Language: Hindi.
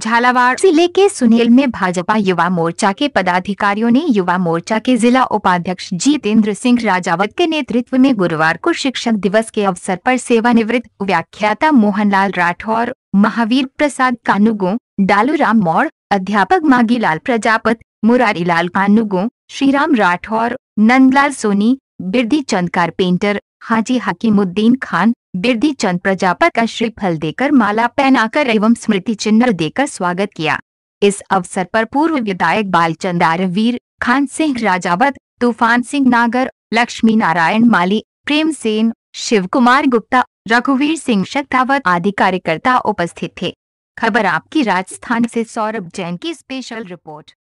झालावाड़ जिले के सुनील में भाजपा युवा मोर्चा के पदाधिकारियों ने युवा मोर्चा के जिला उपाध्यक्ष जितेंद्र सिंह राजावत के नेतृत्व में गुरुवार को शिक्षक दिवस के अवसर पर सेवानिवृत्त व्याख्याता मोहनलाल राठौर महावीर प्रसाद डालू डालूराम मौड़ अध्यापक मागीलाल प्रजापत मुरारी लाल कानुगो श्रीराम राठौर नंदलाल सोनी बिरदी चंद कारपेंटर हाजी हकीमुद्दीन खान बिरदी चंद प्रजापत का श्री फल देकर माला पहनाकर एवं स्मृति चिन्ह देकर स्वागत किया इस अवसर पर पूर्व विधायक बालचंद आर्यवीर खान सिंह राजावत तूफान सिंह नागर लक्ष्मी नारायण माली प्रेम सेन शिव कुमार गुप्ता रघुवीर सिंह शक्तावत आदि कार्यकर्ता उपस्थित थे खबर आपकी राजस्थान से सौरभ जैन की स्पेशल रिपोर्ट